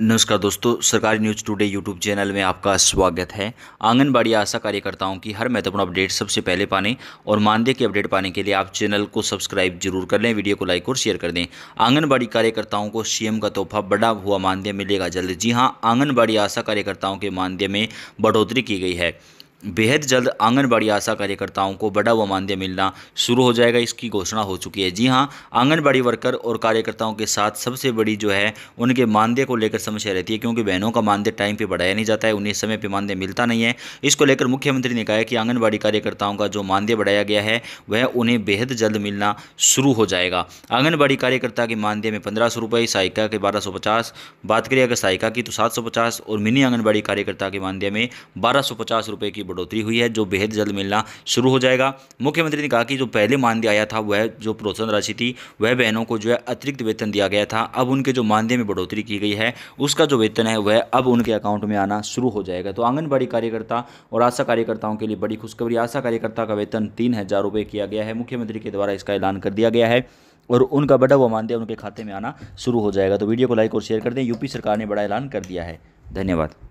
नमस्कार दोस्तों सरकारी न्यूज़ टुडे यूट्यूब चैनल में आपका स्वागत है आंगनबाड़ी आशा कार्यकर्ताओं की हर महत्वपूर्ण अपडेट सबसे पहले पाने और मानदेय की अपडेट पाने के लिए आप चैनल को सब्सक्राइब जरूर कर लें वीडियो को लाइक और शेयर कर दें आंगनबाड़ी कार्यकर्ताओं को सीएम का तोहफा बड़ा हुआ मानदेय मिलेगा जल्द जी हाँ आंगनबाड़ी आशा कार्यकर्ताओं के मानदेय में बढ़ोतरी की गई है बेहद जल्द आंगनबाड़ी आशा कार्यकर्ताओं को बड़ा व मानदेय मिलना शुरू हो जाएगा इसकी घोषणा हो चुकी है जी हाँ आंगनबाड़ी वर्कर और कार्यकर्ताओं के साथ सबसे बड़ी जो है उनके मानदेय को लेकर समस्या रहती है क्योंकि बहनों का मानदेय टाइम पर बढ़ाया नहीं जाता है उन्हें समय पर मानदेय मिलता नहीं है इसको लेकर मुख्यमंत्री ने कहा कि आंगनबाड़ी कार्यकर्ताओं का जो मानदेय बढ़ाया गया है वह उन्हें बेहद जल्द मिलना शुरू हो जाएगा आंगनबाड़ी कार्यकर्ता के मानदेय में पंद्रह सौ रुपये सहायिका के बारह सौ पचास बात करिए अगर सहायिका की तो सात सौ पचास और मिनी आंगनबाड़ी कार्यकर्ता के मानदेय में बारह सौ पचास रुपये की बढ़ोतरी हुई है जो बेहद जल्द मिलना शुरू हो जाएगा मुख्यमंत्री ने कहा कि जो पहले मानदेय आया था वह जो प्रोत्साहन राशि थी वह बहनों को जो है अतिरिक्त वेतन दिया गया था अब उनके जो मानदेय में बढ़ोतरी की गई है उसका जो वेतन है वह अब उनके अकाउंट में आना शुरू हो जाएगा तो आंगनबाड़ी कार्यकर्ता और आशा कार्यकर्ताओं के लिए बड़ी खुशखबरी आशा कार्यकर्ता का वेतन तीन हज़ार रुपये किया गया है मुख्यमंत्री के द्वारा इसका ऐलान कर दिया गया है और उनका बड़ा हुआ मानदेय उनके खाते में आना शुरू हो जाएगा तो वीडियो को लाइक और शेयर कर दें यूपी सरकार ने बड़ा ऐलान कर दिया है धन्यवाद